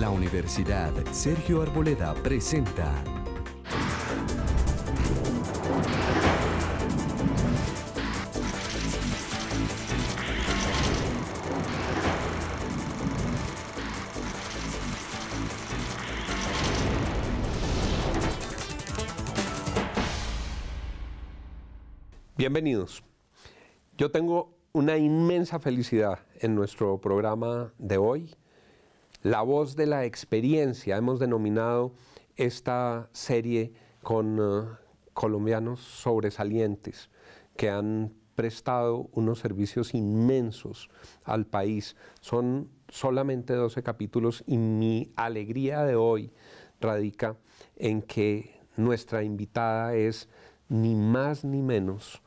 La Universidad Sergio Arboleda presenta Bienvenidos. Yo tengo una inmensa felicidad en nuestro programa de hoy la voz de la experiencia, hemos denominado esta serie con eh, colombianos sobresalientes que han prestado unos servicios inmensos al país. Son solamente 12 capítulos y mi alegría de hoy radica en que nuestra invitada es ni más ni menos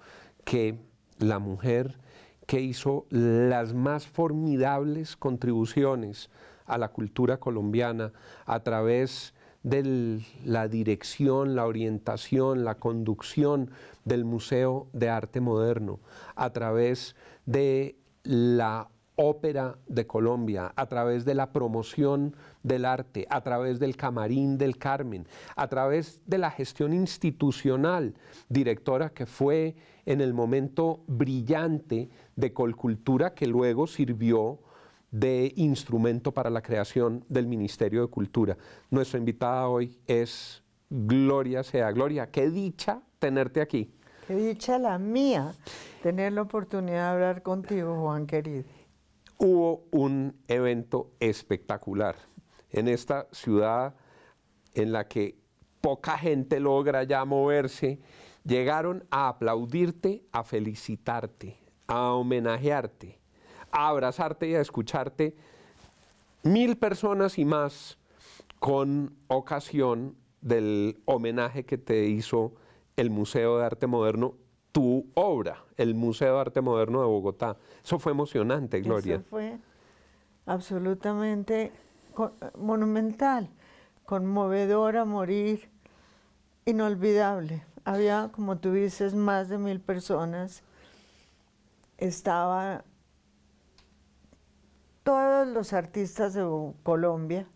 que la mujer que hizo las más formidables contribuciones a la cultura colombiana a través de la dirección, la orientación, la conducción del Museo de Arte Moderno, a través de la Ópera de Colombia, a través de la promoción del arte, a través del Camarín del Carmen, a través de la gestión institucional, directora que fue en el momento brillante de Colcultura, que luego sirvió de instrumento para la creación del Ministerio de Cultura. Nuestra invitada hoy es Gloria Sea. Gloria, qué dicha tenerte aquí. Qué dicha la mía tener la oportunidad de hablar contigo, Juan querido. Hubo un evento espectacular en esta ciudad en la que poca gente logra ya moverse. Llegaron a aplaudirte, a felicitarte, a homenajearte a abrazarte y a escucharte mil personas y más con ocasión del homenaje que te hizo el Museo de Arte Moderno, tu obra, el Museo de Arte Moderno de Bogotá. Eso fue emocionante, Gloria. Eso fue absolutamente monumental, conmovedor a morir, inolvidable. Había, como tú dices, más de mil personas. Estaba los artistas de Colombia,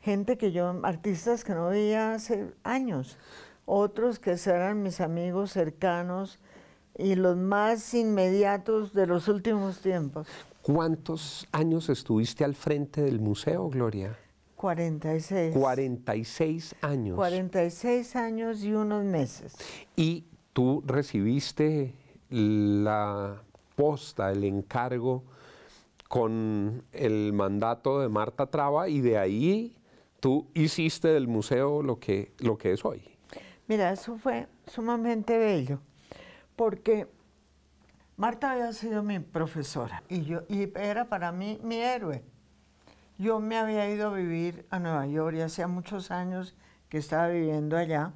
gente que yo, artistas que no veía hace años, otros que eran mis amigos cercanos y los más inmediatos de los últimos tiempos. ¿Cuántos años estuviste al frente del museo, Gloria? 46. 46 años. 46 años y unos meses. Y tú recibiste la posta, el encargo con el mandato de Marta Traba y de ahí tú hiciste del museo lo que, lo que es hoy. Mira, eso fue sumamente bello, porque Marta había sido mi profesora y, yo, y era para mí mi héroe. Yo me había ido a vivir a Nueva York y hacía muchos años que estaba viviendo allá,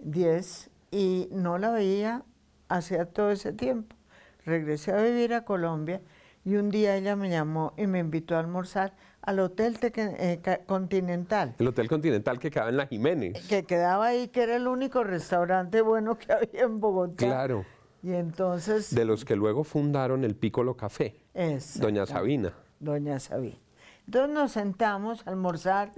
10, y no la veía hacía todo ese tiempo. Regresé a vivir a Colombia y un día ella me llamó y me invitó a almorzar al Hotel eh, Continental. El Hotel Continental que quedaba en la Jiménez. Que quedaba ahí, que era el único restaurante bueno que había en Bogotá. Claro. Y entonces... De los que luego fundaron el Piccolo Café. Doña Sabina. Doña Sabina. Entonces nos sentamos a almorzar,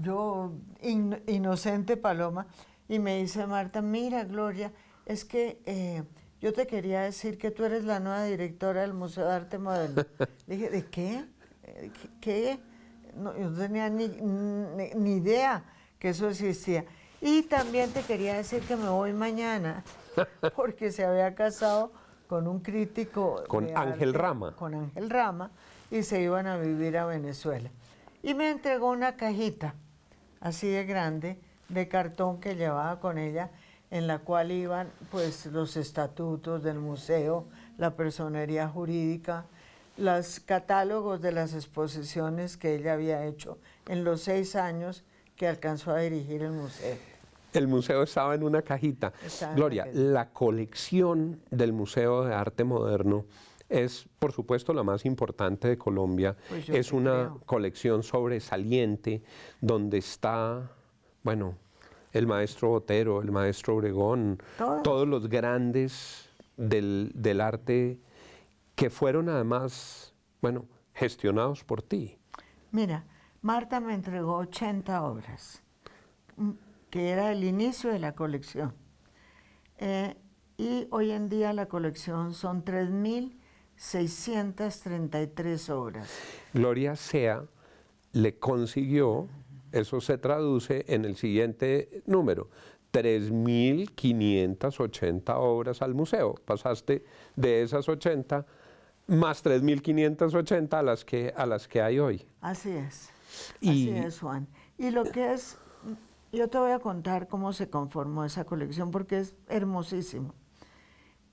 yo, inocente paloma, y me dice Marta, mira Gloria, es que... Eh, yo te quería decir que tú eres la nueva directora del Museo de Arte Moderno. Le dije, ¿de qué? Eh, ¿Qué? yo no tenía ni, idea que eso existía. Y también te quería decir que me voy mañana, porque se había casado con un crítico. Con Ángel Rama. Con Ángel Rama, y se iban a vivir a Venezuela. Y me entregó una cajita, así de grande, de cartón que llevaba con ella en la cual iban pues los estatutos del museo, la personería jurídica, los catálogos de las exposiciones que ella había hecho en los seis años que alcanzó a dirigir el museo. El museo estaba en una cajita. Gloria, la colección del Museo de Arte Moderno es, por supuesto, la más importante de Colombia. Pues es una colección sobresaliente donde está, bueno, el maestro Botero, el maestro Obregón, todos, los grandes del, arte que fueron además, bueno, gestionados por ti. Mira, Marta me entregó 80 obras, mm, que era el inicio de la colección. Eh, y hoy en día la colección son 3.633 obras. Gloria Sea le consiguió eso se traduce en el siguiente número. 3.580 obras al museo. Pasaste de esas 80 más 3.580 a, las que, a las que hay hoy. Así es. Así es, Juan. Y lo que es, yo te voy a contar cómo se conformó esa colección, porque es hermosísimo.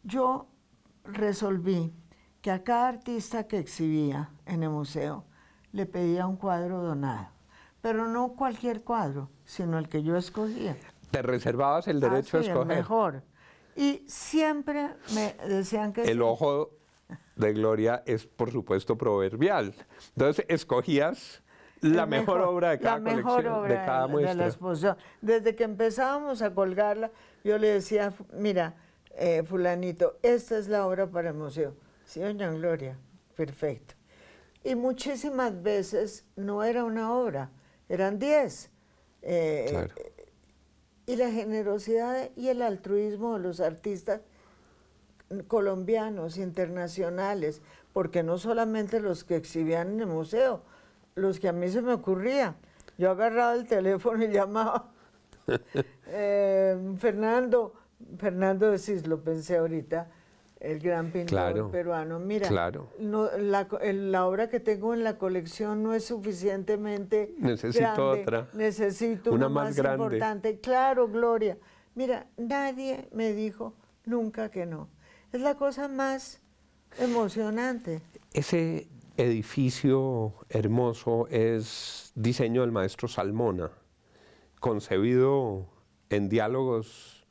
Yo resolví que a cada artista que exhibía en el museo le pedía un cuadro donado pero no cualquier cuadro, sino el que yo escogía. Te reservabas el derecho a ah, escoger. El mejor. Y siempre me decían que... El ojo de Gloria es, por supuesto, proverbial. Entonces, escogías la mejor, obra de cada colección, de cada muestra. Desde que empezábamos a colgarla, yo le decía, mira, eh, fulanito, esta es la obra para el museo. Sí, doña Gloria, perfecto. Y muchísimas veces no era una obra, eran 10. Eh, y la generosidad y el altruismo de los artistas colombianos, internacionales, porque no solamente los que exhibían en el museo, los que a mí se me ocurría. Yo agarraba el teléfono y llamaba. eh, Fernando, Fernando decís, lo pensé ahorita, el gran pintor peruano. Mira, la, obra que tengo en la colección no es suficientemente Necesito otra. Necesito una, más, importante. Claro, Gloria. Mira, nadie me dijo nunca que no. Es la cosa más emocionante. Ese edificio hermoso es diseño del maestro Salmona, concebido en diálogos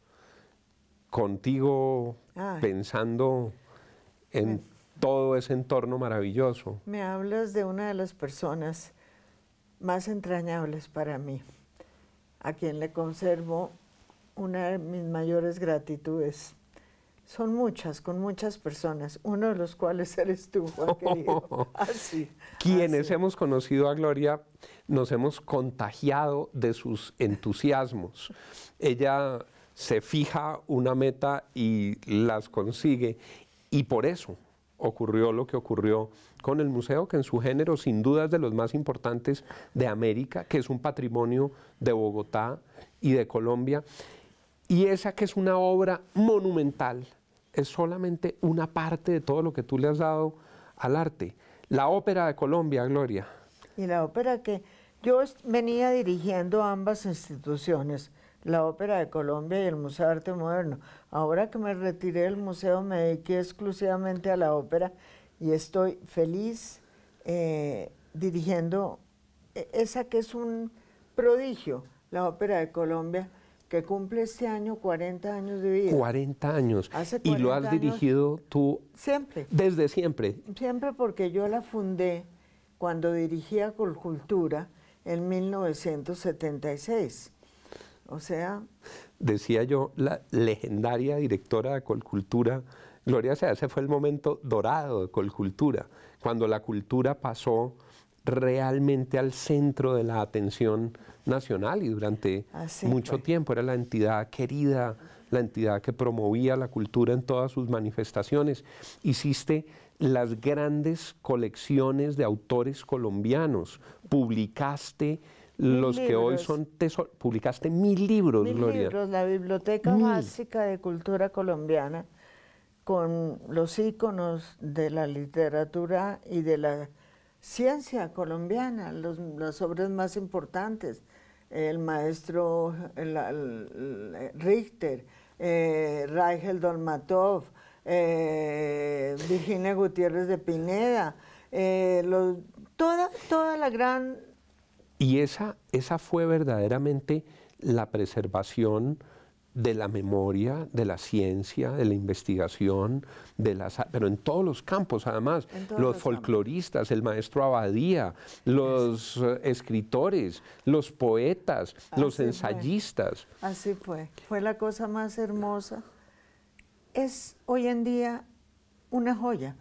contigo pensando en todo ese entorno maravilloso. Me hablas de una de las personas más entrañables para mí, a quien le conservo una de mis mayores gratitudes. Son muchas, con muchas personas, uno de los cuales eres tú, Juan querido. Así. Quienes hemos conocido a Gloria nos hemos contagiado de sus entusiasmos. Ella se fija una meta y las consigue. Y por eso ocurrió lo que ocurrió con el museo, que en su género sin duda es de los más importantes de América, que es un patrimonio de Bogotá y de Colombia. Y esa que es una obra monumental, es solamente una parte de todo lo que tú le has dado al arte. La ópera de Colombia, Gloria. Y la ópera que yo venía dirigiendo ambas instituciones la Ópera de Colombia y el Museo de Arte Moderno. Ahora que me retiré del museo me dediqué exclusivamente a la ópera y estoy feliz eh, dirigiendo e-, esa que es un prodigio, la Ópera de Colombia, que cumple este año 40 años de vida. 40 años. y lo has dirigido tú. Siempre. Desde siempre. Siempre porque yo la fundé cuando dirigía Colcultura en 1976. O sea... Decía yo, la legendaria directora de Colcultura, Gloria Sea, ese fue el momento dorado de Colcultura, cuando la cultura pasó realmente al centro de la atención nacional y durante mucho tiempo era la entidad querida, la entidad que promovía la cultura en todas sus manifestaciones. Hiciste las grandes colecciones de autores colombianos, publicaste los que hoy son tesoros, publicaste mil libros, mil libros, la Biblioteca Básica de Cultura Colombiana, con los íconos de la literatura y de la ciencia colombiana, las obras más importantes, el maestro Richter, eh, Raigel Dolmatov, eh, Virginia Gutiérrez de Pineda, eh, toda, toda la gran y esa, esa fue verdaderamente la preservación de la memoria, de la ciencia, de la investigación, de las, pero en todos los campos además, los, folcloristas, el maestro Abadía, los eh, escritores, los poetas, los ensayistas. Así fue, fue la cosa más hermosa. Es hoy en día una joya,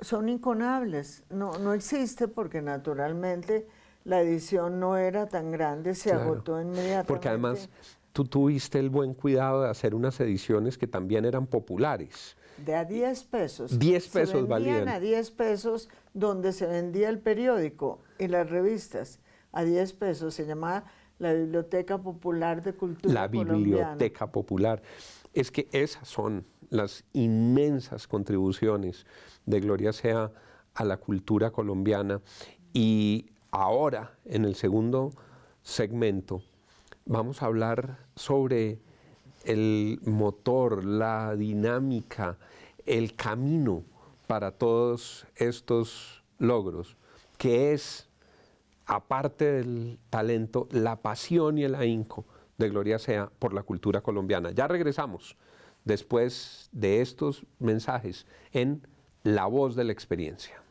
son inconables, no, no existe porque naturalmente la edición no era tan grande, se agotó inmediatamente. Porque además tú tuviste el buen cuidado de hacer unas ediciones que también eran populares. De a 10 pesos. 10 pesos se valían. a 10 pesos donde se vendía el periódico y las revistas. A 10 pesos se llamaba la Biblioteca Popular de Cultura. La Biblioteca Popular. Es que esas son las inmensas contribuciones de Gloria Sea a la cultura colombiana y Ahora, en el segundo segmento, vamos a hablar sobre el motor, la dinámica, el camino para todos estos logros, que es, aparte del talento, la pasión y el ahínco de Gloria Sea por la cultura colombiana. Ya regresamos después de estos mensajes en La Voz de la Experiencia.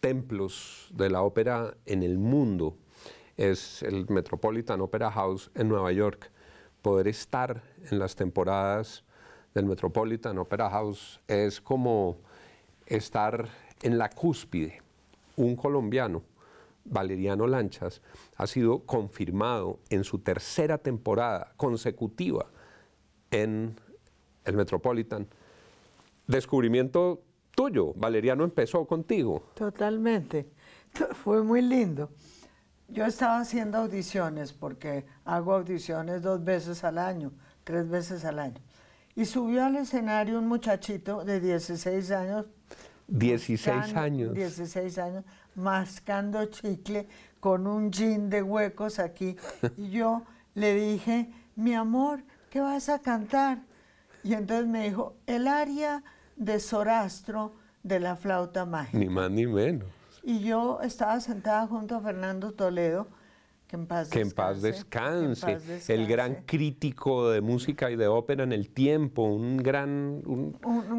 templos de la ópera en el mundo es el Metropolitan Opera House en Nueva York. Poder estar en las temporadas del Metropolitan Opera House es como estar en la cúspide. Un colombiano, Valeriano Lanchas, ha sido confirmado en su tercera temporada consecutiva en el Metropolitan. Descubrimiento tuyo. Valeriano empezó contigo. Totalmente. Fue muy lindo. Yo estaba haciendo audiciones porque hago audiciones dos veces al año, tres veces al año. Y subió al escenario un muchachito de 16 años. 16 años. 16 años, mascando chicle con un jean de huecos aquí. Y yo le dije, mi amor, ¿qué vas a cantar? Y entonces me dijo, el aria de Sorastro de la flauta mágica. Ni más ni menos. Y yo estaba sentada junto a Fernando Toledo, que en paz, descanse, en paz descanse, el gran crítico de música y de ópera en el tiempo, un gran... Un,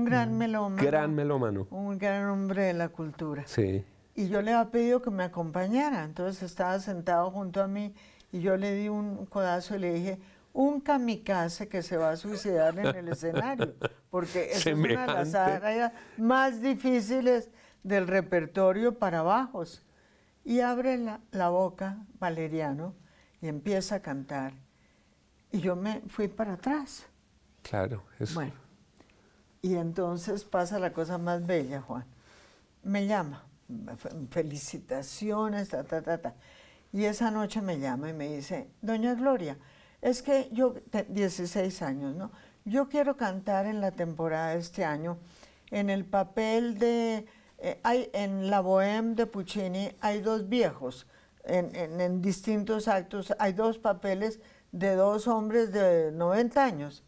gran melómano. Gran melómano. Un gran hombre de la cultura. Sí. Y yo le había pedido que me acompañara, entonces estaba sentado junto a mí y yo le di un codazo y le dije, un kamikaze que se va a suicidar en el escenario, porque es una de las áreas más difíciles del repertorio para bajos. Y abre la, boca Valeriano y empieza a cantar. Y yo me fui para atrás. Claro, eso. Bueno, y entonces pasa la cosa más bella, Juan. Me llama, felicitaciones, ta, ta, ta, ta. Y esa noche me llama y me dice, Doña Gloria, es que yo, 16 años, ¿no? Yo quiero cantar en la temporada de este año en el papel de, eh, hay, en la Bohème de Puccini hay dos viejos, en, distintos actos, hay dos papeles de dos hombres de 90 años.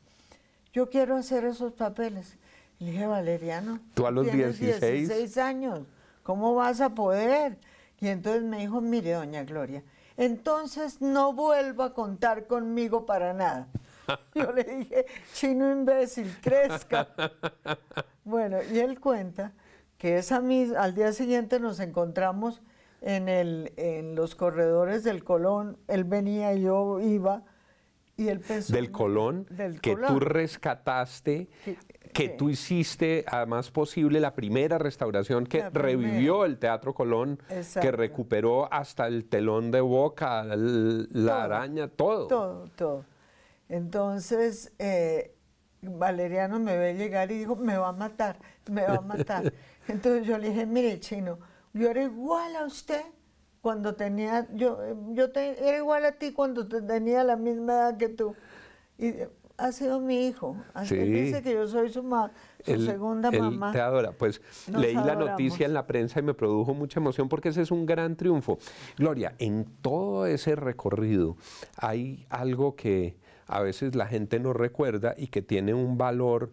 Yo quiero hacer esos papeles. Le dije, Valeriano, tú a los 16? 16 años, ¿cómo vas a poder? Y entonces me dijo, mire, doña Gloria, entonces no vuelva a contar conmigo para nada. Yo le dije, chino imbécil, crezca. Bueno, y él cuenta que esa misma, al día siguiente nos encontramos en, en los corredores del Colón, él venía, y yo iba, y él pensó... Del Colón, del que tú rescataste que tú hiciste, además posible, la primera restauración que revivió el Teatro Colón, que recuperó hasta el telón de boca, la araña, todo. Todo, todo. Entonces, eh, Valeriano me ve llegar y dijo, me va a matar, me va a matar. Entonces yo le dije, mire, chino, yo era igual a usted cuando tenía, yo, yo te, era igual a ti cuando tenía la misma edad que tú. Y ha sido mi hijo. Así que dice que yo soy su, segunda mamá. Te adora. Pues leí la noticia en la prensa y me produjo mucha emoción porque ese es un gran triunfo. Gloria, en todo ese recorrido hay algo que a veces la gente no recuerda y que tiene un valor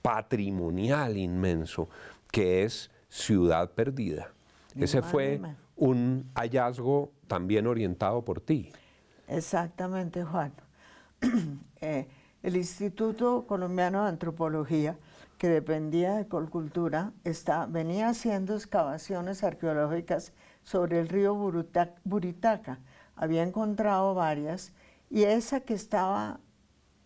patrimonial inmenso, que es Ciudad Perdida. ese fue un hallazgo también orientado por ti. Exactamente, Juan. Eh, el Instituto Colombiano de Antropología, que dependía de Colcultura, venía haciendo excavaciones arqueológicas sobre el río Buritaca. Había encontrado varias y esa que estaba,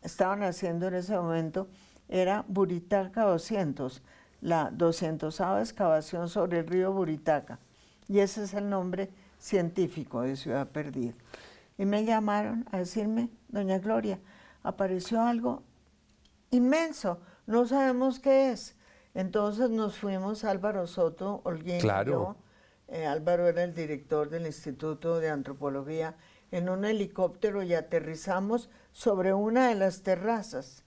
estaban haciendo en ese momento era Buritaca 200, la 200 excavación sobre el río Buritaca. Y ese es el nombre científico de Ciudad Perdida y me llamaron a decirme, doña Gloria, apareció algo inmenso, no sabemos qué es. Entonces nos fuimos Álvaro Soto, Olguín claro. y yo. Eh, Álvaro era el director del Instituto de Antropología, en un helicóptero y aterrizamos sobre una de las terrazas.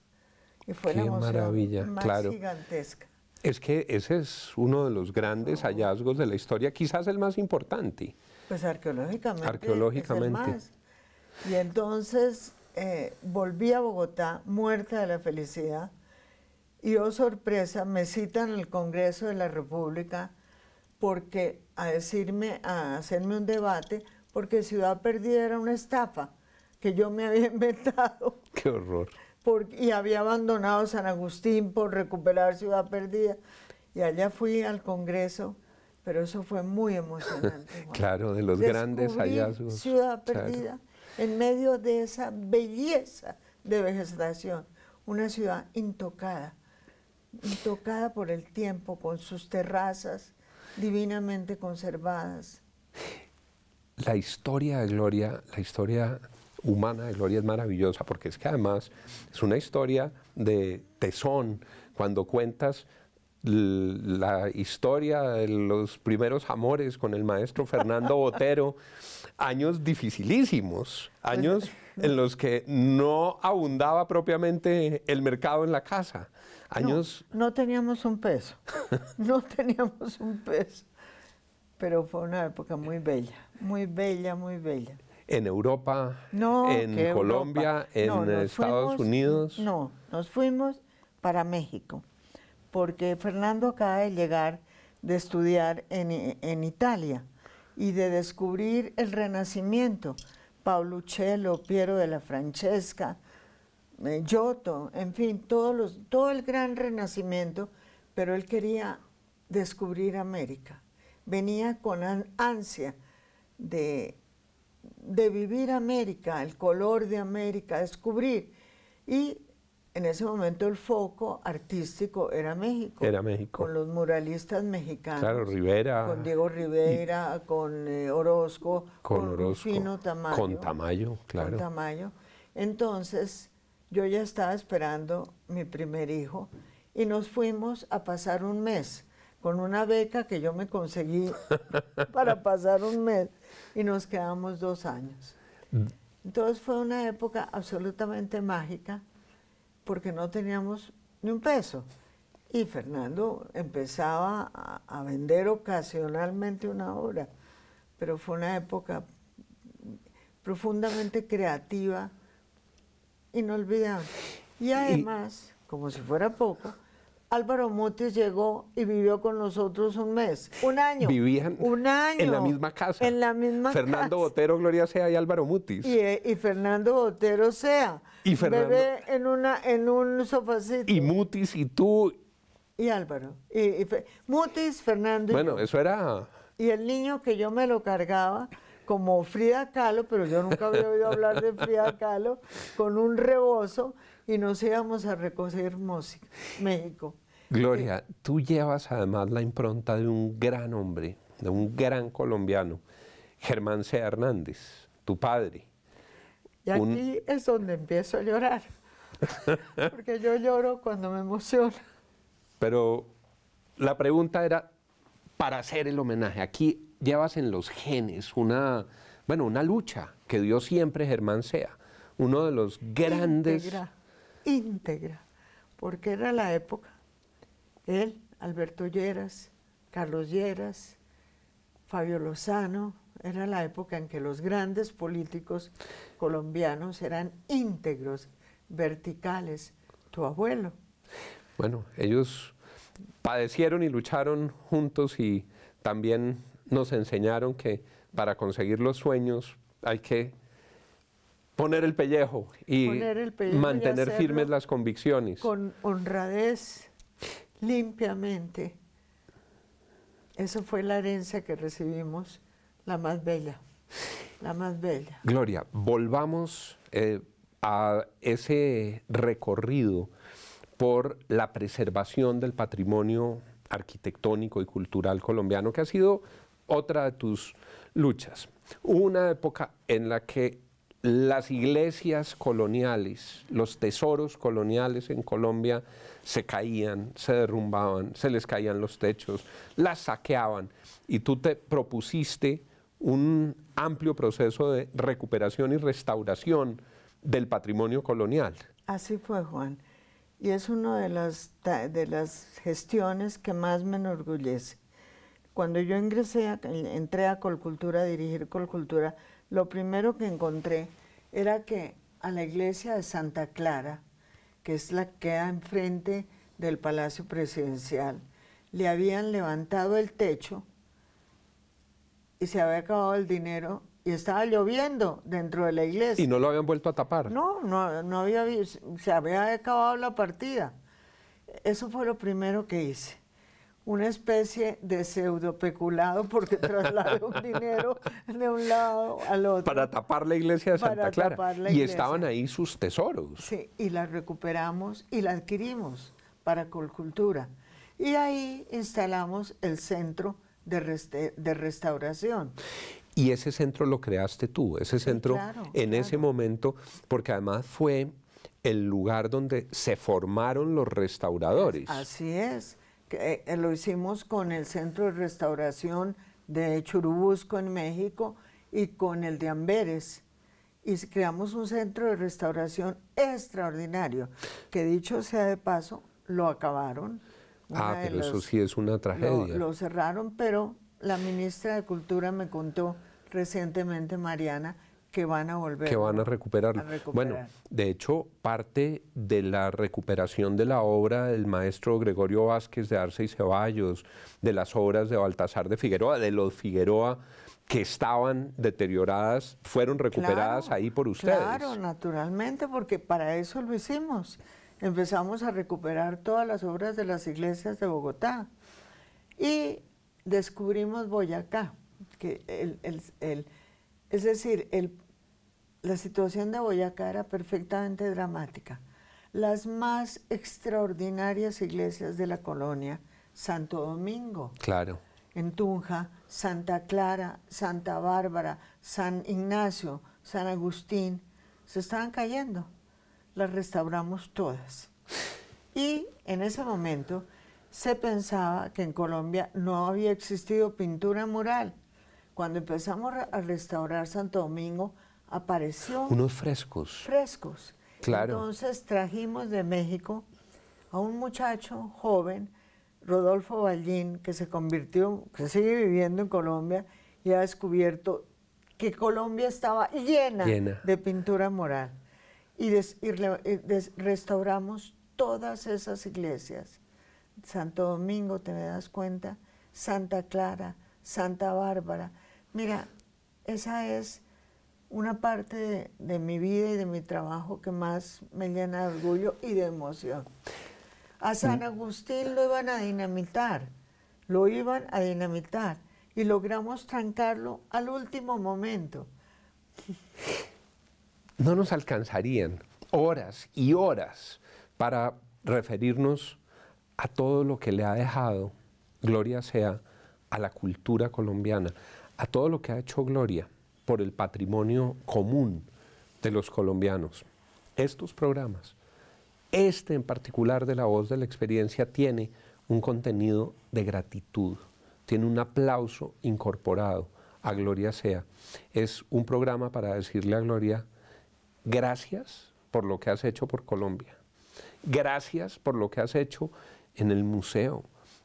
Y fue la maravilla, más gigantesca. Es que ese es uno de los grandes hallazgos de la historia, quizás el más importante. Pues arqueológicamente. Arqueológicamente. Y entonces eh, volví a Bogotá, muerta de la felicidad, y oh sorpresa, me citan al Congreso de la República porque a decirme, a hacerme un debate, porque Ciudad Perdida era una estafa que yo me había inventado. Qué horror. y había abandonado San Agustín por recuperar Ciudad Perdida. Y allá fui al Congreso, pero eso fue muy emocionante. claro, de los grandes hallazgos. Ciudad Perdida en medio de esa belleza de vegetación, una ciudad intocada, intocada por el tiempo, con sus terrazas divinamente conservadas. La historia de Gloria, la historia humana de Gloria es maravillosa, porque es que además es una historia de tesón, cuando cuentas la historia de los primeros amores con el maestro Fernando Botero. años dificilísimos, pues, años en los que no abundaba propiamente el mercado en la casa. Años... No, teníamos un peso, no teníamos un peso, pero fue una época muy bella, muy bella, muy bella. En Europa, no, en Colombia, en Estados Unidos. No, nos fuimos para México, porque Fernando acaba de llegar de estudiar en, en Italia y de descubrir el Renacimiento. Uccello, Piero de la Francesca, eh, Giotto, en fin, todos los, todo el gran Renacimiento, pero él quería descubrir América. Venía con ansia de, vivir América, el color de América, descubrir. Y en ese momento el foco artístico era México. Era México. Con los muralistas mexicanos. Claro, Rivera. Con Diego Rivera, con eh, Orozco. Con, con Tamayo. Con Tamayo, claro. Con Tamayo. Entonces, yo ya estaba esperando mi primer hijo y nos fuimos a pasar un mes con una beca que yo me conseguí para pasar un mes y nos quedamos dos años. Mm. Entonces fue una época absolutamente mágica porque no teníamos ni un peso. Y Fernando empezaba a, vender ocasionalmente una obra, pero fue una época profundamente creativa, y no inolvidable. Y además, como si fuera poco, Álvaro Mutis llegó y vivió con nosotros un mes, un año. Vivían un año, en la misma casa. En la misma Fernando Botero, Gloria Sea y Álvaro Mutis. Eh, y, Fernando Botero Sea. Y Fernando. Bebé en, una, en un sofacito. Y Mutis y tú. Y Álvaro. Y, Mutis, Fernando. Y bueno, eso era... Y el niño que yo me lo cargaba como Frida Kahlo, pero yo nunca había oído hablar de Frida Kahlo, con un rebozo y nos íbamos a recoger México. Gloria, eh, tú llevas además la impronta de un gran hombre, de un gran colombiano, Germán Sea Hernández, tu padre. Y aquí es donde empiezo a llorar, porque yo lloro cuando me emociono. Pero la pregunta era, para hacer el homenaje, aquí llevas en los genes una, bueno, una lucha que dio siempre Germán Sea, uno de los grandes íntegra, porque era la época, él, Alberto Lleras, Carlos Lleras, Fabio Lozano, era la época en que los grandes políticos colombianos eran íntegros, verticales. Tu abuelo. Bueno, ellos padecieron y lucharon juntos y también nos enseñaron que para conseguir los sueños hay que Poner el pellejo y mantener firmes las convicciones. Con honradez, limpiamente. Eso fue la herencia que recibimos, la más bella, la más bella. Gloria, volvamos eh, a ese recorrido por la preservación del patrimonio arquitectónico y cultural colombiano, que ha sido otra de tus luchas. Una época en la que las iglesias coloniales, los tesoros coloniales en Colombia se caían, se derrumbaban, se les caían los techos, las saqueaban y tú te propusiste un amplio proceso de recuperación y restauración del patrimonio colonial. Así fue, Juan. Y es una de las, de las gestiones que más me enorgullece. Cuando yo ingresé, entré a Colcultura, a dirigir Colcultura, lo primero que encontré era que a la iglesia de Santa Clara, que es la que queda enfrente del Palacio Presidencial, le habían levantado el techo y se había acabado el dinero y estaba lloviendo dentro de la iglesia. Y no lo habían vuelto a tapar. No, no, no había, se había acabado la partida. Eso fue lo primero que hice una especie de pseudopeculado porque traslada dinero de un lado al otro. Para tapar la iglesia de Santa Clara. Y estaban ahí sus tesoros. Sí, y la recuperamos y la adquirimos para Colcultura. Y ahí instalamos el centro de, restauración. Y ese centro lo creaste tú, ese centro en ese momento, porque además fue el lugar donde se formaron los restauradores. Así es. Eh, eh, lo hicimos con el Centro de Restauración de Churubusco en México y con el de Amberes. Y creamos un centro de restauración extraordinario, que dicho sea de paso, lo acabaron. ah, pero eso sí es una tragedia. Lo, lo cerraron, pero la ministra de Cultura me contó recientemente, Mariana, que van a volver. Que van a recuperar. Bueno, de hecho, parte de la recuperación de la obra del maestro Gregorio Vázquez de Arce y Ceballos, de las obras de Baltasar de Figueroa, de los Figueroa que estaban deterioradas, fueron recuperadas ahí por ustedes. Claro, naturalmente, porque para eso lo hicimos. Empezamos a recuperar todas las obras de las iglesias de Bogotá y descubrimos Boyacá, que el, el es decir, la situación de Boyacá era perfectamente dramática. Las más extraordinarias iglesias de la colonia, Santo Domingo, claro. en Tunja, Santa Clara, Santa Bárbara, San Ignacio, San Agustín, se estaban cayendo. Las restauramos todas. Y en ese momento se pensaba que en Colombia no había existido pintura mural cuando empezamos a restaurar Santo Domingo, apareció... Unos frescos. Frescos. Claro. Entonces trajimos de México a un muchacho joven, Rodolfo Ballín, que se convirtió, que sigue viviendo en Colombia y ha descubierto que Colombia estaba llena, de pintura moral. Y, restauramos todas esas iglesias. Santo Domingo, te me das cuenta, Santa Clara, Santa Bárbara, Mira, esa es una parte de, mi vida y de mi trabajo que más me llena de orgullo y de emoción. A San mm. Agustín lo iban a dinamitar, lo iban a dinamitar y logramos trancarlo al último momento. No nos alcanzarían horas y horas para referirnos a todo lo que le ha dejado, gloria sea, a la cultura colombiana a todo lo que ha hecho Gloria por el patrimonio común de los colombianos. Estos programas, este en particular de La Voz de la Experiencia, tiene un contenido de gratitud, tiene un aplauso incorporado a Gloria Sea. Es un programa para decirle a Gloria, gracias por lo que has hecho por Colombia, gracias por lo que has hecho en el museo,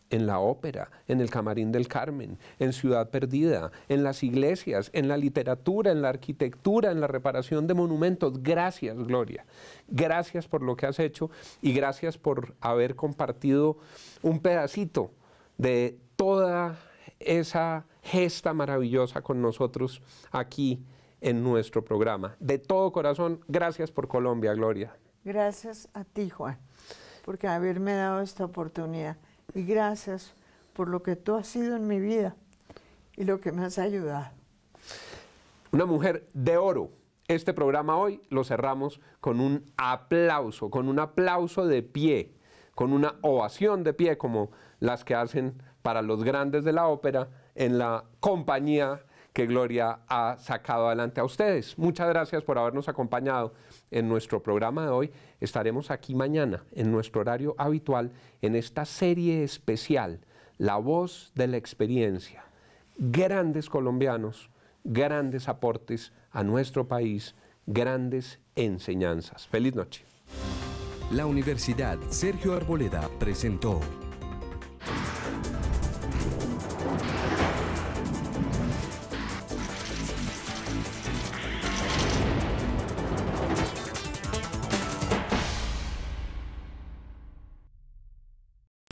en la ópera, en el Camarín del Carmen, en Ciudad Perdida, en las iglesias, en la literatura, en la arquitectura, en la reparación de monumentos. Gracias, Gloria. Gracias por lo que has hecho y gracias por haber compartido un pedacito de toda esa gesta maravillosa con nosotros aquí en nuestro programa. De todo corazón, gracias por Colombia, Gloria. Gracias a ti, Juan, por haberme dado esta oportunidad y gracias por lo que tú has sido en mi vida y lo que me has ayudado. Una mujer de oro. Este programa hoy lo cerramos con un aplauso, con un aplauso de pie, con una ovación de pie como las que hacen para los grandes de la ópera en la compañía que Gloria ha sacado adelante a ustedes. Muchas gracias por habernos acompañado en nuestro programa de hoy. Estaremos aquí mañana en nuestro horario habitual en esta serie especial, La voz de la experiencia. Grandes colombianos, grandes aportes a nuestro país, grandes enseñanzas. Feliz noche. La Universidad Sergio Arboleda presentó